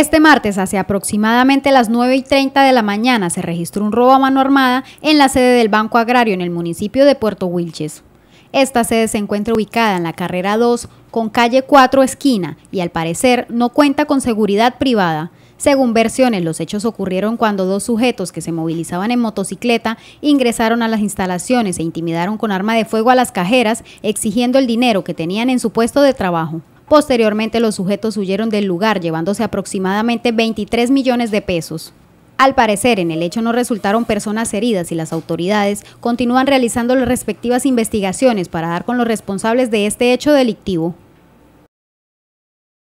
Este martes, hacia aproximadamente las 9 y 30 de la mañana, se registró un robo a mano armada en la sede del Banco Agrario en el municipio de Puerto Wilches. Esta sede se encuentra ubicada en la carrera 2 con calle 4 esquina y al parecer no cuenta con seguridad privada. Según versiones, los hechos ocurrieron cuando dos sujetos que se movilizaban en motocicleta ingresaron a las instalaciones e intimidaron con arma de fuego a las cajeras exigiendo el dinero que tenían en su puesto de trabajo. Posteriormente los sujetos huyeron del lugar llevándose aproximadamente 23 millones de pesos. Al parecer, en el hecho no resultaron personas heridas y las autoridades continúan realizando las respectivas investigaciones para dar con los responsables de este hecho delictivo.